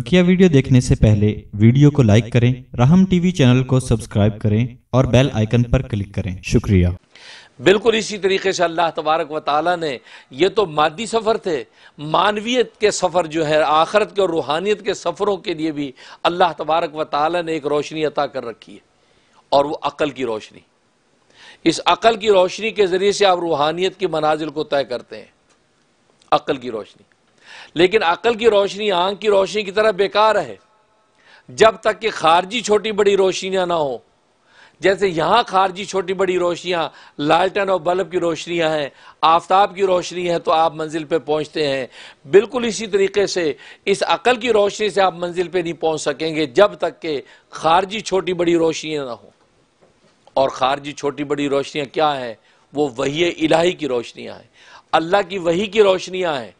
बकिया वीडियो देखने से पहले वीडियो को लाइक करें राहम टीवी चैनल को सब्सक्राइब करें और बेल आइकन पर क्लिक करें शुक्रिया बिल्कुल इसी तरीके से अल्लाह तबारक व ने ये तो मादी सफ़र थे मानवीयत के सफ़र जो है आखरत के और रूहानियत के सफ़रों के लिए भी अल्लाह तबारक व ने एक रोशनी अता कर रखी है और वो अक़ल की रोशनी इस अक़ल की रोशनी के ज़रिए से आप रूहानियत की मनाजिल को तय करते हैं अक़ल की रोशनी लेकिन अकल की रोशनी आंख की रोशनी की तरह बेकार है जब तक कि खारजी छोटी बड़ी रोशनियां ना हो जैसे यहां खारजी छोटी बड़ी रोशनियां लालटन और बल्ब की रोशनियां हैं आफ्ताब की रोशनी है तो आप मंजिल पर पहुंचते हैं बिल्कुल इसी तरीके से इस अकल की रोशनी से आप मंजिल पर नहीं पहुंच सकेंगे जब तक के खारजी छोटी बड़ी रोशनियां ना हो और खारजी छोटी बड़ी रोशनियां क्या है वो वही इलाही की रोशनियां हैं अल्लाह की वही की रोशनियां हैं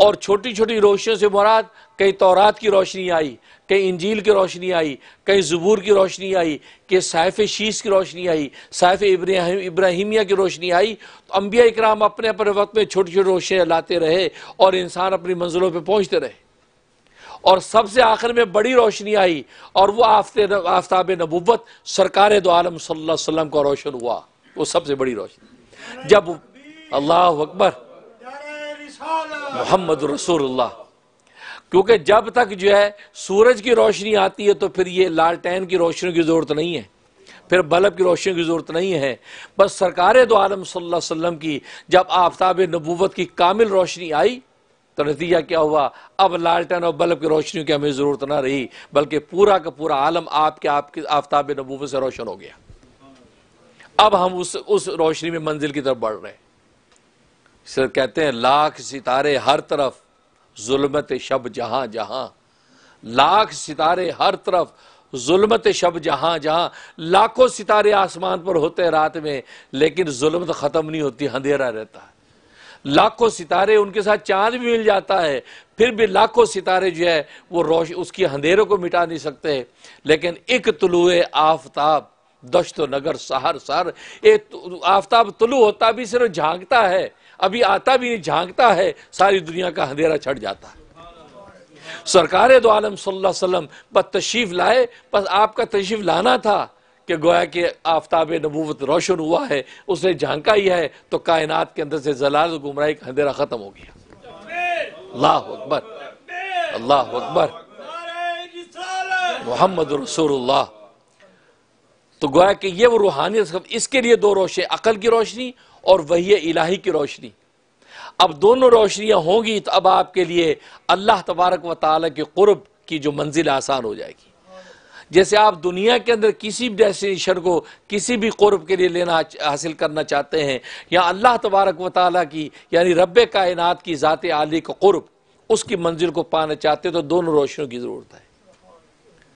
और छोटी छोटी रोशनियों से मुराद कहीं तौरात की रोशनी आई कहीं इंजील की रोशनी आई कहीं जबूर की रोशनी आई कि साइफ शीश की रोशनी आई साइफ इब्राहिम इब्राहिमिया की रोशनी आई तो अम्बिया इक्राम अपने अपने वक्त में छोटी छोटी रोशनियाँ लाते रहे और इंसान अपनी मंजिलों पर पहुँचते रहे और सबसे आखिर में बड़ी रोशनी आई और वह आफ्ते आफ्ताब नबूत सरकार दो आलम सल्लम का रोशन हुआ वो सबसे बड़ी रोशनी जब अल्लाह अकबर मोहम्मद रसूलुल्लाह क्योंकि जब तक जो है सूरज की रोशनी आती है तो फिर ये लालटेन की रोशनी की ज़रूरत नहीं है फिर बल्ब की रोशनी की ज़रूरत नहीं है बस सरकार दो आलम सल्लल्लाहु की जब आफ्ताब नबूवत की कामिल रोशनी आई तो नतीजा क्या हुआ अब लालटेन और बल्ब की रोशनी की हमें ज़रूरत ना रही बल्कि पूरा का पूरा आलम आपके आपके आफ्ताब नबूवत से रोशन हो गया अब हम उस उस रोशनी में मंजिल की तरफ बढ़ रहे हैं इसलिए कहते हैं लाख सितारे हर तरफ जुलमत शब जहां जहां लाख सितारे हर तरफ जुलमत शब जहां जहां लाखों सितारे आसमान पर होते हैं रात में लेकिन जुलमत ख़त्म नहीं होती अंधेरा रहता है लाखों सितारे उनके साथ चांद भी मिल जाता है फिर भी लाखों सितारे जो है वो रोश उसकी अंधेरों को मिटा नहीं सकते लेकिन एक तुलुए आफताब दश्त नगर सहर सहर एक आफताब तुलु होता भी सिर्फ झांकता है अभी आता भी नहीं झांकता है सारी दुनिया का अंधेरा छट जाता है सरकार दो तो आलम वसल्लम बस तशरीफ लाए बस आपका तशरीफ लाना था कि गोया के आफ्ताब नबूवत रोशन हुआ है उसने झांका ही है तो कायनात के अंदर से जलाल गुमराह का अंधेरा ख़त्म हो गया अल्लाह अकबर अल्लाह अकबर मोहम्मद रसूलुल्लाह तो गोया कि ये वो रूहानी इसके लिए दो रोशनी अकल की रोशनी और वही इलाही की रोशनी अब दोनों रोशनियाँ होंगी तो अब आपके लिए अल्लाह तबारक व ताली के कुर्ब की जो मंजिल आसान हो जाएगी जैसे आप दुनिया के अंदर किसी भी डेस्टिनेशन को किसी भी क़ुरब के लिए लेना हासिल करना चाहते हैं या अल्लाह तबारक व ताली की यानी रब कायनात की ज़ात आली का कुर्ब उसकी मंजिल को पाना चाहते हैं तो दोनों रोशनियों की ज़रूरत है